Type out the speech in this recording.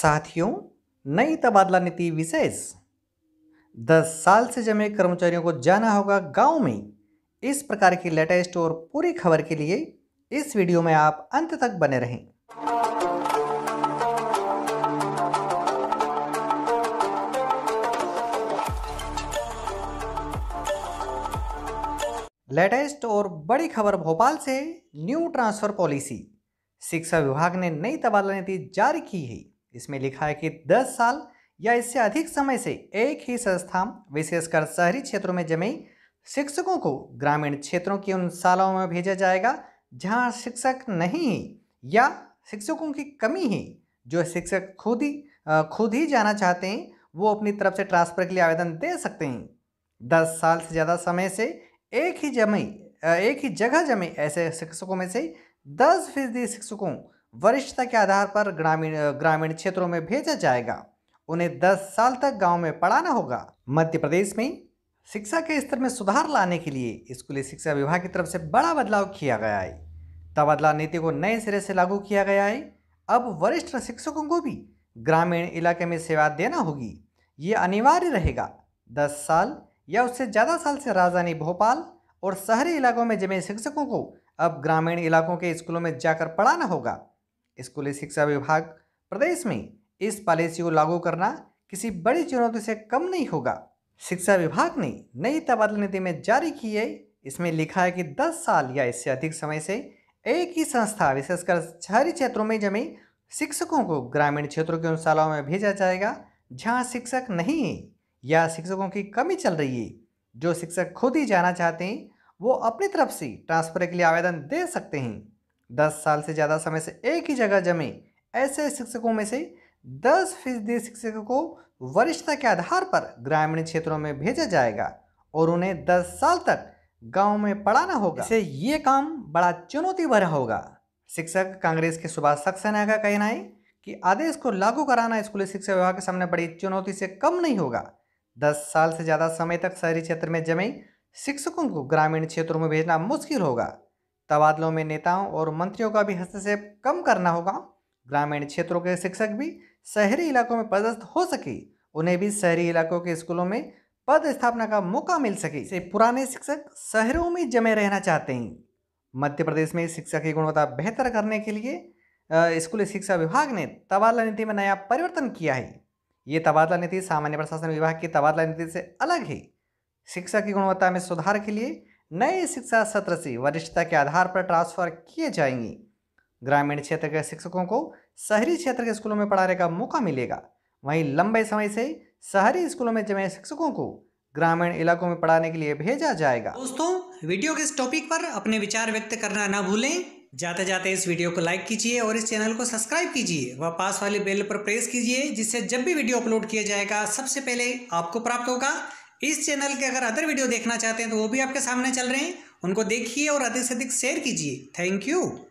साथियों नई तबादला नीति विशेष दस साल से जमे कर्मचारियों को जाना होगा गांव में इस प्रकार की लेटेस्ट और पूरी खबर के लिए इस वीडियो में आप अंत तक बने रहें लेटेस्ट और बड़ी खबर भोपाल से न्यू ट्रांसफर पॉलिसी शिक्षा विभाग ने नई तबादला नीति जारी की है इसमें लिखा है कि 10 साल या इससे अधिक समय से एक ही संस्था विशेषकर शहरी क्षेत्रों में जमे शिक्षकों को ग्रामीण क्षेत्रों की उन शालाओं में भेजा जाएगा जहां शिक्षक नहीं या शिक्षकों की कमी है जो शिक्षक खुद ही खुद ही जाना चाहते हैं वो अपनी तरफ से ट्रांसफ़र के लिए आवेदन दे सकते हैं दस साल से ज़्यादा समय से एक ही जमी एक ही जगह जमे ऐसे शिक्षकों में से दस फीसदी शिक्षकों वरिष्ठता के आधार पर ग्रामीण ग्रामीण क्षेत्रों में भेजा जाएगा उन्हें 10 साल तक गांव में पढ़ाना होगा मध्य प्रदेश में शिक्षा के स्तर में सुधार लाने के लिए स्कूली शिक्षा विभाग की तरफ से बड़ा बदलाव किया गया है तबादला नीति को नए सिरे से लागू किया गया है अब वरिष्ठ शिक्षकों को भी ग्रामीण इलाके में सेवा देना होगी ये अनिवार्य रहेगा दस साल या उससे ज़्यादा साल से राजधानी भोपाल और शहरी इलाकों में जमे शिक्षकों को अब ग्रामीण इलाकों के स्कूलों में जाकर पढ़ाना होगा स्कूली शिक्षा विभाग प्रदेश में इस पॉलिसी को लागू करना किसी बड़ी चुनौती से कम नहीं होगा शिक्षा विभाग ने नई तबादला नीति में जारी की है इसमें लिखा है कि 10 साल या इससे अधिक समय से एक ही संस्था विशेषकर शहरी क्षेत्रों में जमी शिक्षकों को ग्रामीण क्षेत्रों की शालाओं में भेजा जाएगा जहाँ शिक्षक नहीं है या शिक्षकों की कमी चल रही है जो शिक्षक खुद ही जाना चाहते हैं वो अपनी तरफ से ट्रांसफर के लिए आवेदन दे सकते हैं दस साल से ज़्यादा समय से एक ही जगह जमे ऐसे शिक्षकों में से दस फीसदी शिक्षकों को वरिष्ठता के आधार पर ग्रामीण क्षेत्रों में भेजा जाएगा और उन्हें दस साल तक गांव में पढ़ाना होगा इसे ये काम बड़ा चुनौती भरा होगा शिक्षक कांग्रेस के सुभाष सक्सेना का कहना है कि आदेश को लागू कराना स्कूली शिक्षा विभाग के सामने बड़ी चुनौती से कम नहीं होगा दस साल से ज़्यादा समय तक शहरी क्षेत्र में जमे शिक्षकों को ग्रामीण क्षेत्रों में भेजना मुश्किल होगा तबादलों में नेताओं और मंत्रियों का भी हस्तक्षेप कम करना होगा ग्रामीण क्षेत्रों के शिक्षक भी शहरी इलाकों में पदस्थ हो सके उन्हें भी शहरी इलाकों के स्कूलों में पद स्थापना का मौका मिल सके से पुराने शिक्षक शहरों में जमे रहना चाहते हैं मध्य प्रदेश में शिक्षा की गुणवत्ता बेहतर करने के लिए स्कूली शिक्षा विभाग ने तबादला नीति में नया परिवर्तन किया है ये तबादला नीति सामान्य प्रशासन विभाग की तबादला नीति से अलग है शिक्षा की गुणवत्ता में सुधार के लिए नए शिक्षा सत्र से वरिष्ठता के आधार पर ट्रांसफर किए जाएंगे ग्रामीण क्षेत्र के शिक्षकों को शहरी क्षेत्र के स्कूलों में पढ़ाने का मौका मिलेगा वहीं लंबे समय से शहरी स्कूलों में जमे शिक्षकों को ग्रामीण इलाकों में पढ़ाने के लिए भेजा जाएगा दोस्तों वीडियो के इस टॉपिक पर अपने विचार व्यक्त करना ना भूलें जाते जाते इस वीडियो को लाइक कीजिए और इस चैनल को सब्सक्राइब कीजिए व पास वाले बेल पर प्रेस कीजिए जिससे जब भी वीडियो अपलोड किया जाएगा सबसे पहले आपको प्राप्त होगा इस चैनल के अगर अदर वीडियो देखना चाहते हैं तो वो भी आपके सामने चल रहे हैं उनको देखिए और अधिक से अधिक शेयर कीजिए थैंक यू